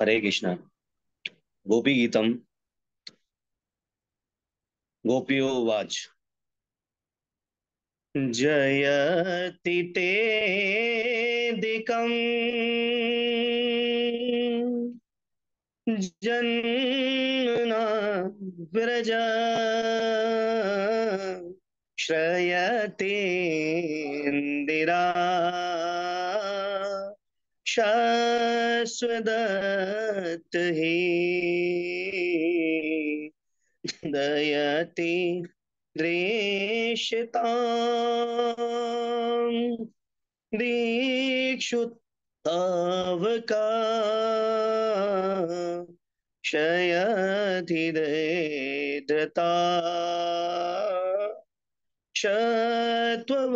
हरे कृष्ण गोपी गीतम गोपियो वाच जयति ते दिकम जन्ना व्रज श्रयते इंदिरा शाश्वत हे दयति द्रेषताम् दीक्षुतावका शयधिधृता च त्ववाविचन्तते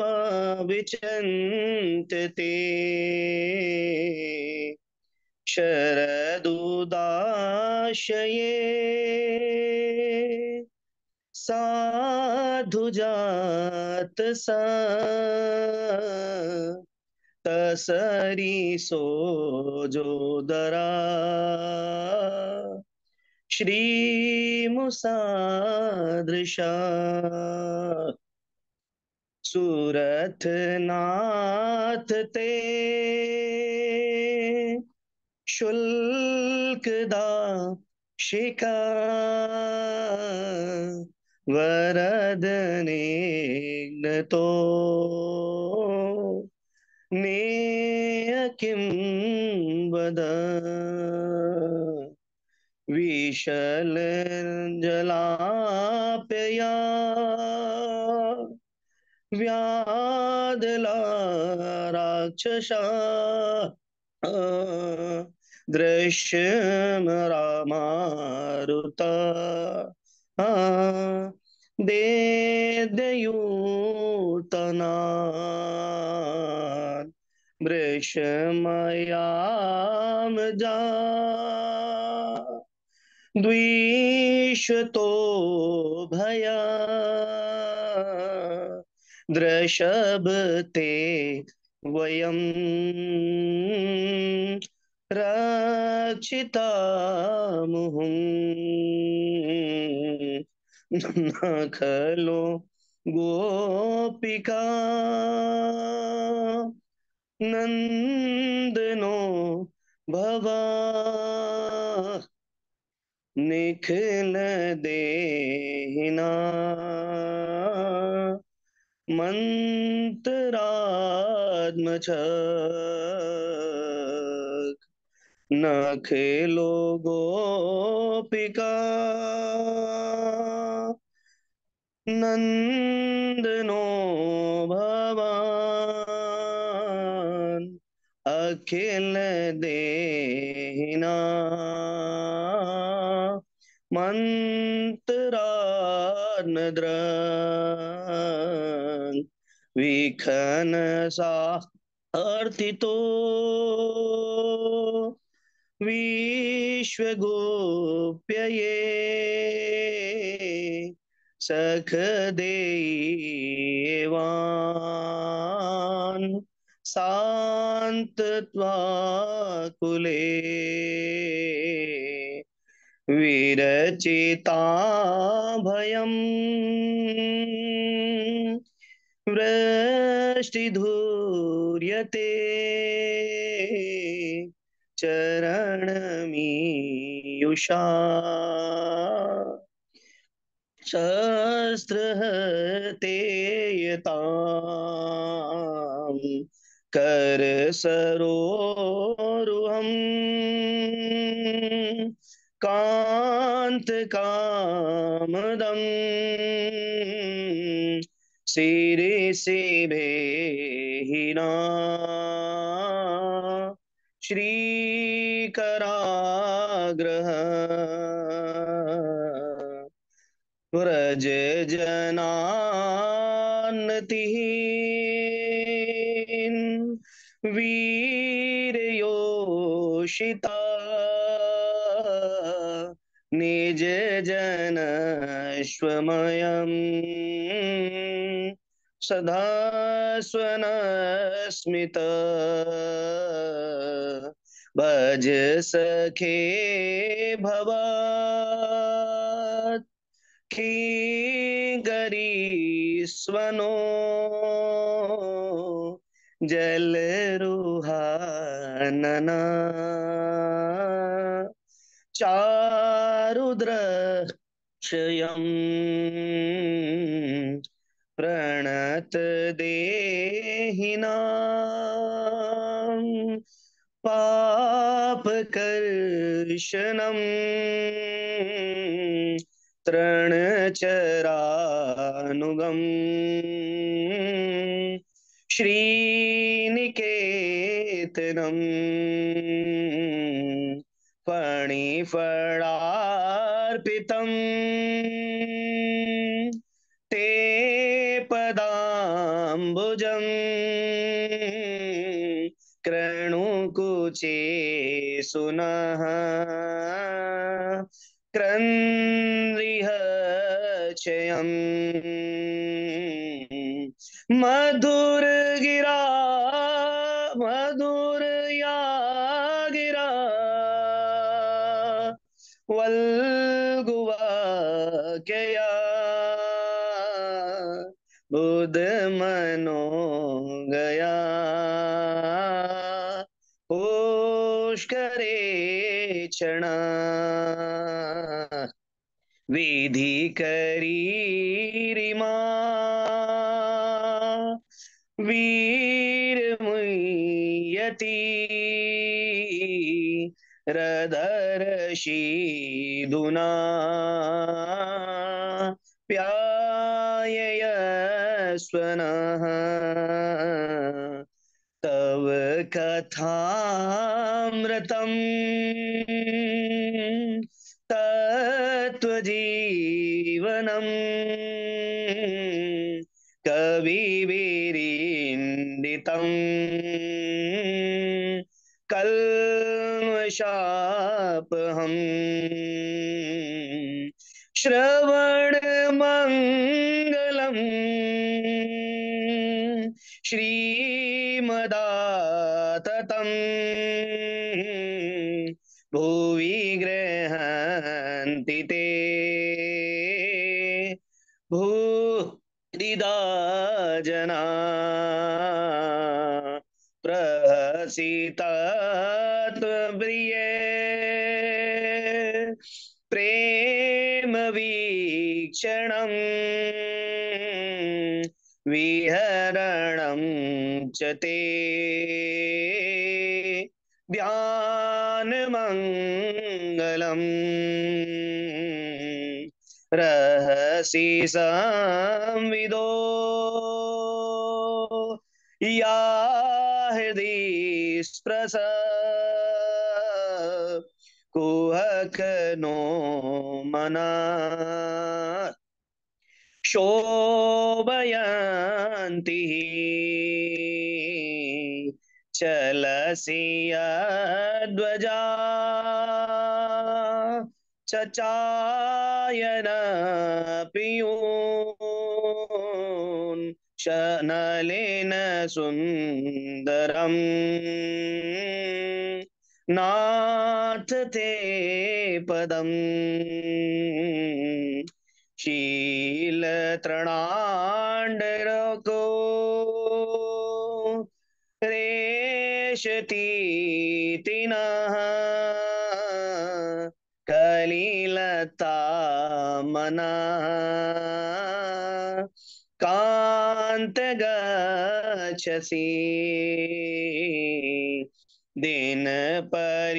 शरदुदाशये साधुजात सा तसरी सोजोदरा श्रीमुसादृशा सूरत नाथ ते शुल्क दा शिका वरद ने तो विशल वद विशलजलापया व्याधला राक्षसा दे दूतना देदयूतना मयाम जा तो भया द्रशब्ते वयं रक्षितामुहुं न खलो गोपिका नन्दनो भवा निखिल देहिना मंत्रात्म छ न खेलो गोपिका नंदनो भवान अखिल देहिना मंत्र सा अर्थितो विश्वगोप्यये सख शान्तत्वाकुले विरचिता भयम् वृष्टिधूर्यते चरणमीयुषा सहस्रहते यताम् कर सरोरुहम् कान्त कामदम् सिरे से भेहिना श्रीकराग्रह व्रज जनानतिहीन वीरयोषिता निज जनश्वमयम् सदा स्वनास्मिता भज सखे भवात् जल जलरुहानना चारुद्रक्षयम् प्रणत देहिना पापकर्षणम् तृणचरानुगम् श्रीनिकेतनम् फणिफणा पदाम्बुजम् कृणुकुचे सुनः क्रन्द्रिह मधुर गिरा बुध मनो गया होश करे क्षण विधि करी रिमा वीर मुयती रदर्शी दुना स्वनाः तव कथामृतम् तत्त्वजीवनम् कविवीरीण्डितम् श्रीमदाततम् भुवि गृहन्ति ते भूदिदा जना प्रहसिता विहरणं च ते ध्यानमङ्गलम् रहसि संविदो या हृदि स्प्रस नो मना शो बयांतिः चलसियाध्वजा चचायन पियून् शनलेन सुन्दरम् नाथ ते पदम् शील तृणांड को रेशती कलीलता मना कांत गच्छसि दिन परिचये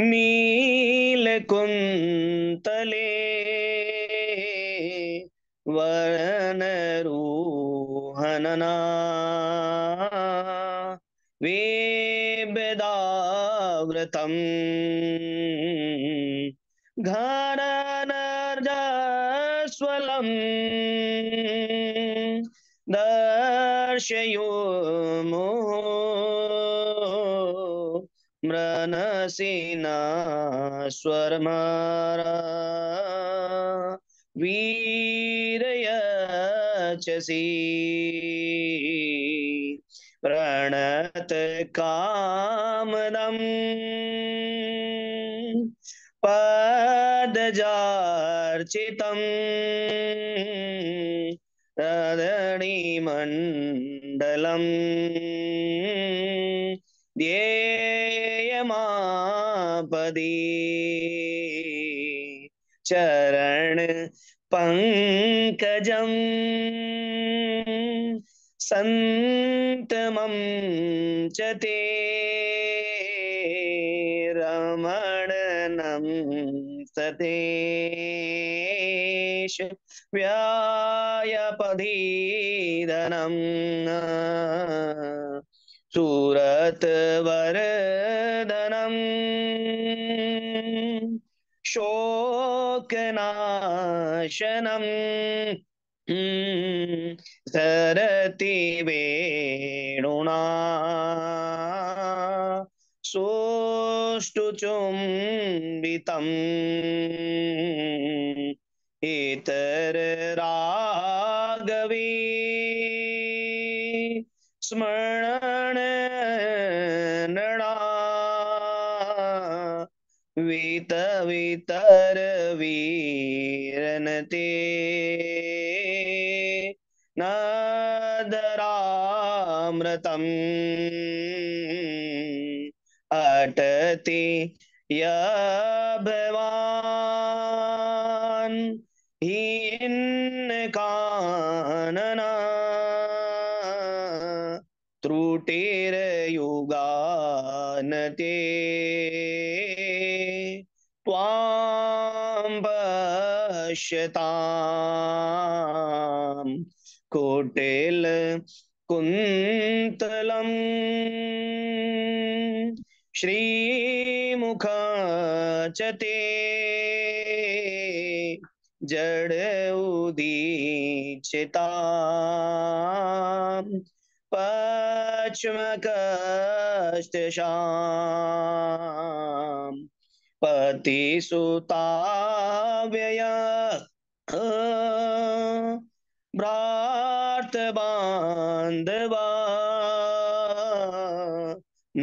मी कुन्तले वर्णरूहनना वेबदावृतम् घरनर्जस्वलम् दर्शयो सेना स्वर मारा वीरय चसी प्रणत कामदम रदणी रदणीमण्डलम् द्ये पादी चरण पङ्कजम् सन्तमं च ते रमणनं सतेश सूरत सुरतवरदनम् शोकनाशनम सरति वेणुना सोष्टुचुम्बितम् इतररागवी स्मरण वीत वीरन ते नादरामृतम् अटति या भवान त्वां कोटेल कुन्तलम् श्रीमुखचते जड उदीचिता पश्मकष्टशाम् प्रतिसुताव्यया भ्रातबान्धवा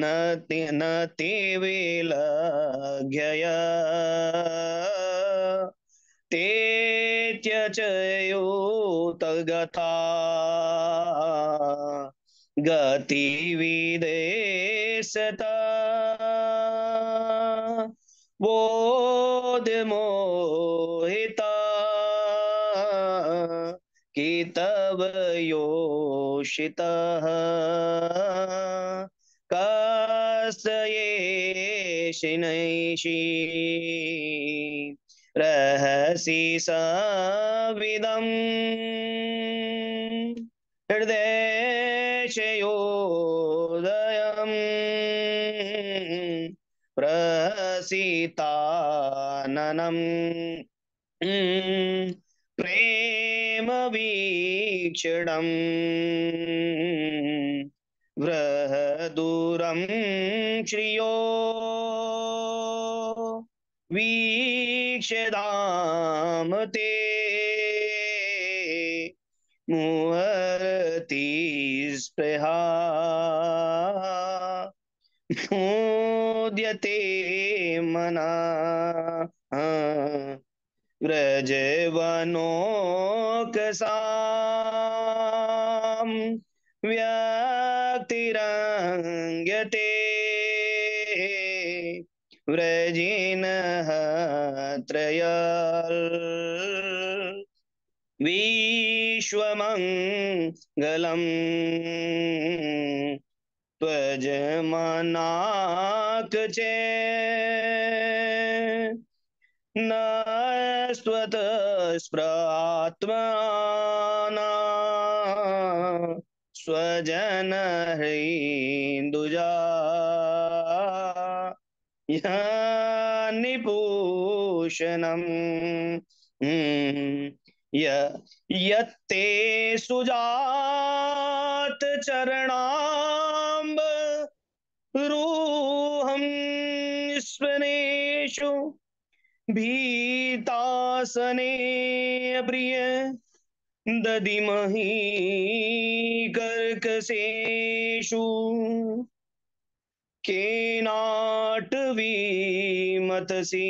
नति नति घय ते गति विदे बोध मोहिता कि तब योषिता कस्ये शिनैषी रहसि सविदम् प्रसीताननम् प्रेमवीक्षणम् वृहदूरं श्रियो वीक्षदाम ते मुहरति स्पृहा मोद्यते मनाः व्रजवनोकसाम् व्यक्तिरङ्गते व्रजिनः त्रयल् विश्वमङ्गलम् त्वजमना तुझे स्वतस्प्रात्माना स्वजन हृदुजा निपूषणम हम्म, यत्ते सुजात चरणा विश्वनेषु भीतासने प्रिय दधिमही कर्कशेषु केनाटवीमतसि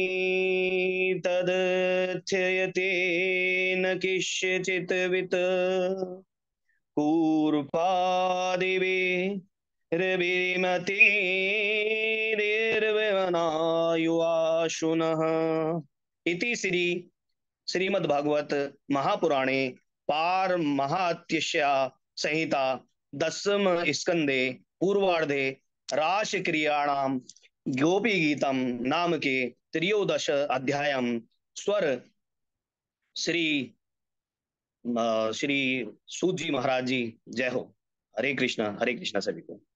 तदध्ययते न किश्चित्वित् कूर्पादिवे रविमती युवाशुनः इति श्री श्रीमद्भागवत महापुराणे पार महात्यश्या संहिता दसम स्कंदे पूर्वार्धे राशक्रियाणाम गोपी गीतम नाम के त्रियोदश अध्याय स्वर श्री श्री सूजी महाराज जी जय हो हरे कृष्णा हरे कृष्णा सभी को